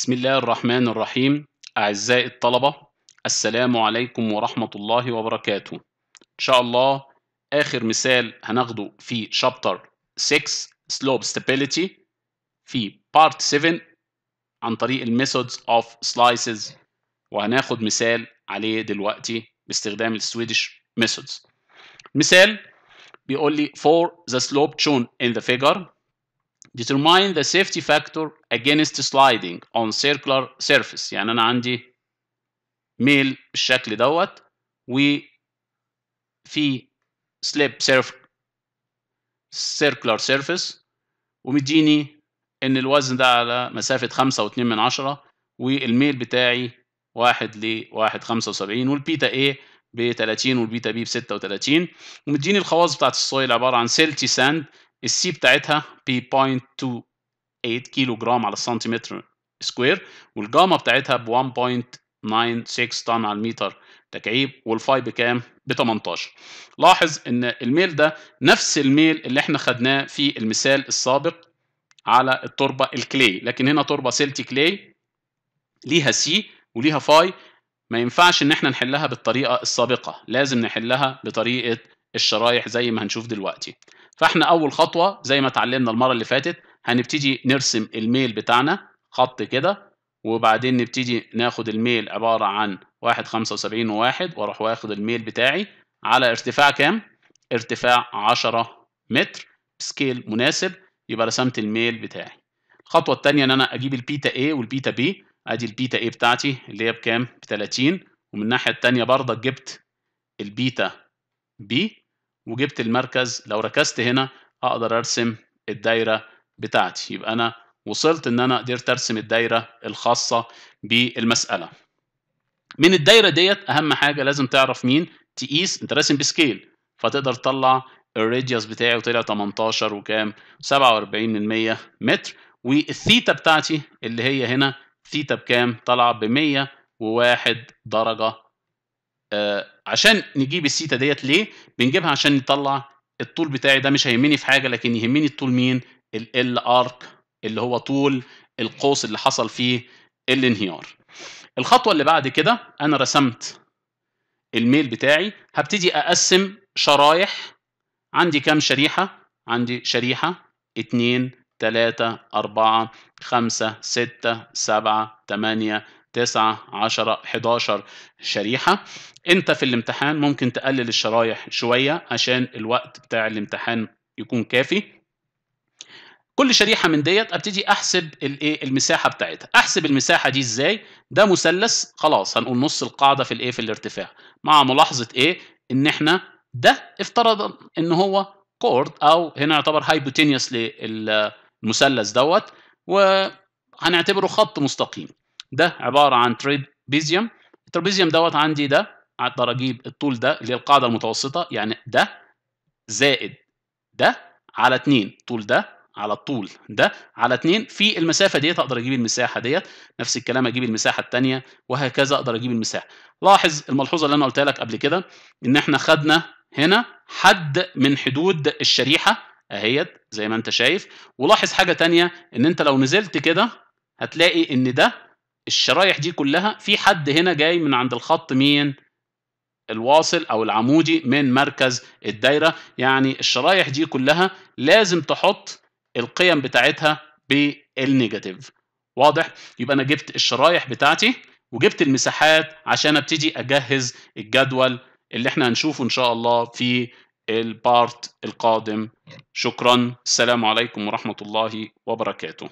بسم الله الرحمن الرحيم أعزائي الطلبة السلام عليكم ورحمة الله وبركاته إن شاء الله آخر مثال هناخده في شابتر 6 Slope Stability في Part 7 عن طريق الميثودز of Slices وهناخد مثال عليه دلوقتي باستخدام السويدش ميثودز مثال بيقول لي for the slope shown in the figure determine the safety factor against sliding on circular surface يعني انا عندي ميل بالشكل دوت وفي سليب سيرف circular surface ومديني ان الوزن ده على مسافة خمسة واتنين من عشرة والميل بتاعي واحد لواحد خمسة وسبعين والبيتا ايه ب 30 والبيتا بي ب 36 ومديني الخواص بتاعت السويل عباره عن سيلتي ساند السي بتاعتها ب 0.28 كيلو جرام على السنتيمتر سكوير والجاما بتاعتها ب 1.96 طن على المتر تكعيب والفاي بكام؟ ب 18 لاحظ ان الميل ده نفس الميل اللي احنا خدناه في المثال السابق على التربه الكلي لكن هنا تربه سيلتي كلي ليها سي وليها فاي ما ينفعش ان احنا نحلها بالطريقه السابقه لازم نحلها بطريقه الشرايح زي ما هنشوف دلوقتي فاحنا اول خطوه زي ما اتعلمنا المره اللي فاتت هنبتدي نرسم الميل بتاعنا خط كده وبعدين نبتدي ناخد الميل عباره عن 1.75 وواحد واروح واخد الميل بتاعي على ارتفاع كام؟ ارتفاع 10 متر بسكيل مناسب يبقى رسمت الميل بتاعي. الخطوه الثانيه ان انا اجيب البيتا A والبيتا B ادي البيتا A بتاعتي اللي هي بكام؟ ب 30 ومن الناحيه الثانيه برضك جبت البيتا B وجبت المركز لو ركزت هنا اقدر ارسم الدايره بتاعتي يبقى انا وصلت ان انا قدرت ارسم الدايره الخاصه بالمساله من الدايره ديت اهم حاجه لازم تعرف مين تقيس انت راسم بسكيل فتقدر تطلع الراديوس بتاعي وطلع 18 وكام 47 من 100 متر والثيتا بتاعتي اللي هي هنا ثيتا بكام طالعه ب 101 درجه آه، عشان نجيب السيتا ديت ليه بنجيبها عشان نطلع الطول بتاعي ده مش هيهمني في حاجه لكن يهمني الطول مين ال ارك اللي هو طول القوس اللي حصل فيه الانهيار الخطوه اللي بعد كده انا رسمت الميل بتاعي هبتدي اقسم شرايح عندي كام شريحه عندي شريحه 2 3 4 5 6 7 8 9 10 11 شريحة انت في الامتحان ممكن تقلل الشرايح شوية عشان الوقت بتاع الامتحان يكون كافي كل شريحة من ديت ابتدي احسب الايه المساحة بتاعتها احسب المساحة دي ازاي ده مثلث خلاص هنقول نص القاعدة في الايه في الارتفاع مع ملاحظة ايه ان احنا ده افترض ان هو كورد او هنا يعتبر هايبوتينيوس للمثلث دوت وهنعتبره خط مستقيم ده عباره عن ترابيزيوم الترابيزيوم دوت عندي ده على اجيب الطول ده اللي هي القاعده المتوسطه يعني ده زائد ده على 2 طول ده على الطول ده على 2 في المسافه ديت اقدر اجيب المساحه ديت نفس الكلام اجيب المساحه الثانيه وهكذا اقدر اجيب المساحه لاحظ الملحوظه اللي انا قلتها لك قبل كده ان احنا خدنا هنا حد من حدود الشريحه اهيت زي ما انت شايف ولاحظ حاجه ثانيه ان انت لو نزلت كده هتلاقي ان ده الشرايح دي كلها في حد هنا جاي من عند الخط مين الواصل او العمودي من مركز الدايره يعني الشرايح دي كلها لازم تحط القيم بتاعتها بالنيجاتيف واضح يبقى انا جبت الشرايح بتاعتي وجبت المساحات عشان ابتدي اجهز الجدول اللي احنا هنشوفه ان شاء الله في البارت القادم شكرا السلام عليكم ورحمه الله وبركاته